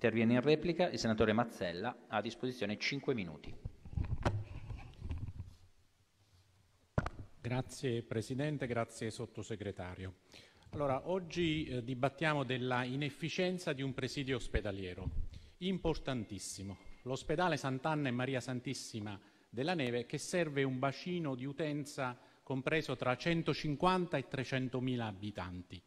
Interviene in replica il senatore Mazzella, ha a disposizione 5 minuti. Grazie Presidente, grazie Sottosegretario. Allora, oggi eh, dibattiamo della inefficienza di un presidio ospedaliero, importantissimo. L'ospedale Sant'Anna e Maria Santissima della Neve che serve un bacino di utenza compreso tra 150 e 300 mila abitanti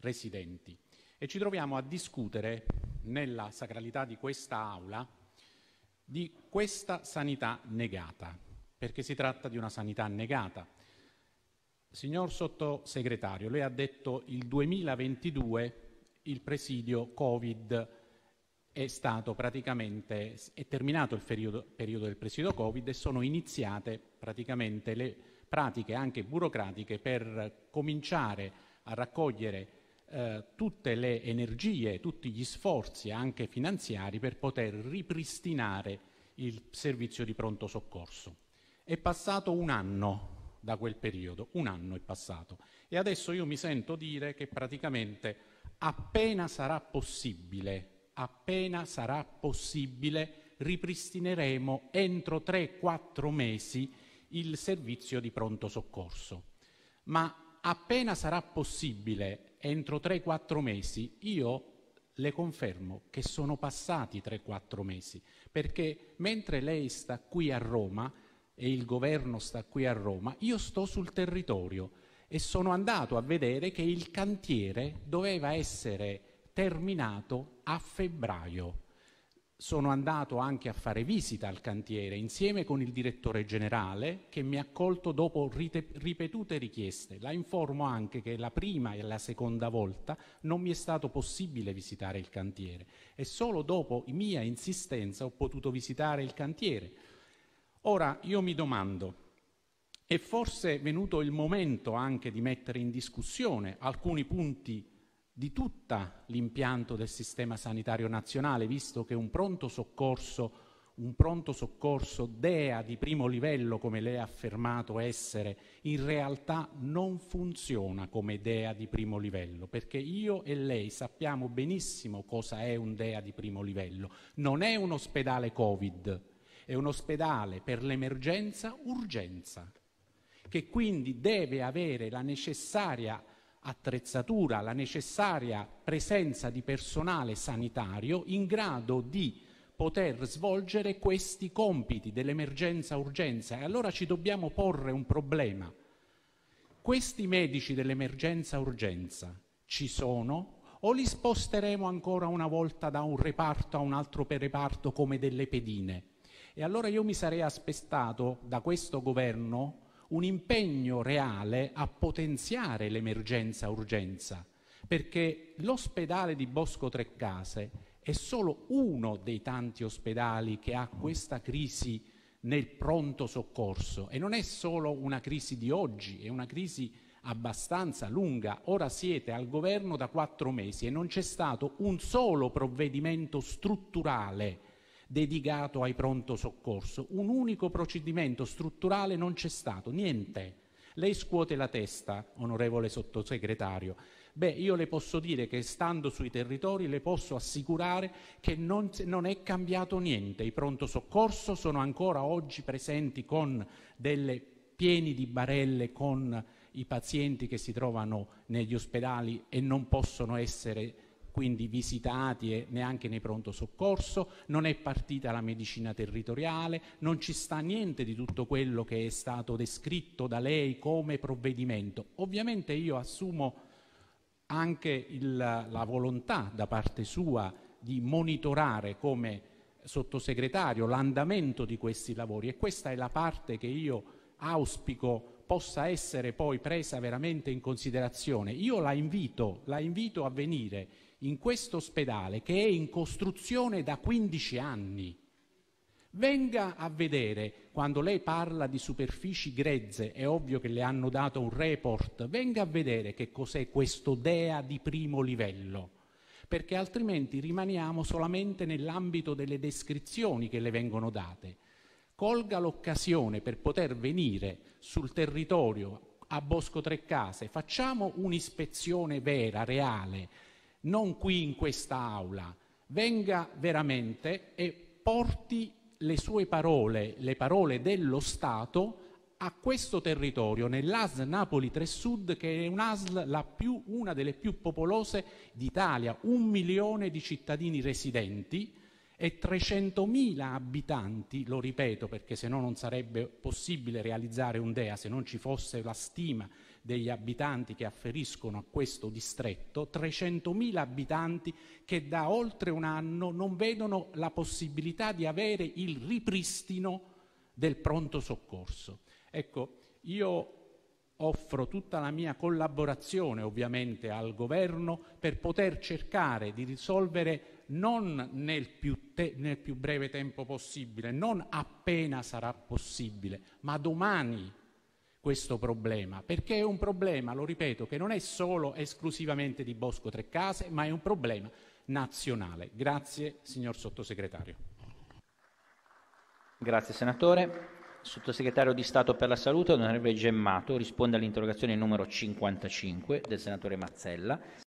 residenti e ci troviamo a discutere nella sacralità di questa Aula di questa sanità negata, perché si tratta di una sanità negata. Signor Sottosegretario, lei ha detto che il 2022 il presidio Covid è stato praticamente è terminato il periodo, periodo del presidio Covid e sono iniziate praticamente le pratiche anche burocratiche per cominciare a raccogliere eh, tutte le energie tutti gli sforzi, anche finanziari, per poter ripristinare il servizio di pronto soccorso. È passato un anno da quel periodo, un anno è passato, e adesso io mi sento dire che praticamente appena sarà possibile, appena sarà possibile, ripristineremo entro 3-4 mesi il servizio di pronto soccorso. Ma appena sarà possibile entro 3-4 mesi, io le confermo che sono passati 3-4 mesi, perché mentre lei sta qui a Roma e il Governo sta qui a Roma, io sto sul territorio e sono andato a vedere che il cantiere doveva essere terminato a febbraio sono andato anche a fare visita al cantiere insieme con il direttore generale, che mi ha accolto dopo ripetute richieste. La informo anche che la prima e la seconda volta non mi è stato possibile visitare il cantiere e solo dopo mia insistenza ho potuto visitare il cantiere. Ora io mi domando, è forse venuto il momento anche di mettere in discussione alcuni punti di tutta l'impianto del Sistema sanitario nazionale, visto che un pronto soccorso, un pronto soccorso DEA di primo livello, come lei ha affermato essere, in realtà non funziona come DEA di primo livello, perché io e lei sappiamo benissimo cosa è un DEA di primo livello. Non è un ospedale Covid, è un ospedale per l'emergenza urgenza, che quindi deve avere la necessaria attrezzatura, la necessaria presenza di personale sanitario in grado di poter svolgere questi compiti dell'emergenza-urgenza. E allora ci dobbiamo porre un problema. Questi medici dell'emergenza-urgenza ci sono o li sposteremo ancora una volta da un reparto a un altro per reparto come delle pedine? E allora io mi sarei aspettato da questo governo un impegno reale a potenziare l'emergenza-urgenza, perché l'ospedale di Bosco Boscotrecase è solo uno dei tanti ospedali che ha questa crisi nel pronto soccorso e non è solo una crisi di oggi, è una crisi abbastanza lunga. Ora siete al governo da quattro mesi e non c'è stato un solo provvedimento strutturale dedicato ai pronto soccorso. Un unico procedimento strutturale non c'è stato, niente. Lei scuote la testa, onorevole Sottosegretario. Beh, io Le posso dire che, stando sui territori, le posso assicurare che non è cambiato niente. I pronto soccorso sono ancora oggi presenti con delle pieni di barelle con i pazienti che si trovano negli ospedali e non possono essere quindi visitati e neanche nei pronto soccorso, non è partita la medicina territoriale, non ci sta niente di tutto quello che è stato descritto da lei come provvedimento. Ovviamente io assumo anche il, la volontà da parte sua di monitorare come sottosegretario l'andamento di questi lavori e questa è la parte che io auspico possa essere poi presa veramente in considerazione. Io la invito, la invito a venire in questo ospedale che è in costruzione da 15 anni. Venga a vedere, quando lei parla di superfici grezze, è ovvio che le hanno dato un report, venga a vedere che cos'è questo DEA di primo livello, perché altrimenti rimaniamo solamente nell'ambito delle descrizioni che le vengono date colga l'occasione per poter venire sul territorio a Bosco Tre Case, facciamo un'ispezione vera, reale, non qui in quest'Aula. Venga veramente e porti le sue parole, le parole dello Stato, a questo territorio, nell'ASL Napoli 3 Sud, che è un'ASL una delle più popolose d'Italia, un milione di cittadini residenti, e 300.000 abitanti, lo ripeto perché se no non sarebbe possibile realizzare un DEA se non ci fosse la stima degli abitanti che afferiscono a questo distretto, 300.000 abitanti che da oltre un anno non vedono la possibilità di avere il ripristino del pronto soccorso. Ecco, io offro tutta la mia collaborazione ovviamente al governo per poter cercare di risolvere non nel più, te- nel più breve tempo possibile, non appena sarà possibile, ma domani questo problema, perché è un problema, lo ripeto, che non è solo esclusivamente di Bosco Trecase, ma è un problema nazionale. Grazie signor sottosegretario. Grazie senatore. Sottosegretario di Stato per la Salute, onorevole Gemmato, risponde all'interrogazione numero 55 del senatore Mazzella.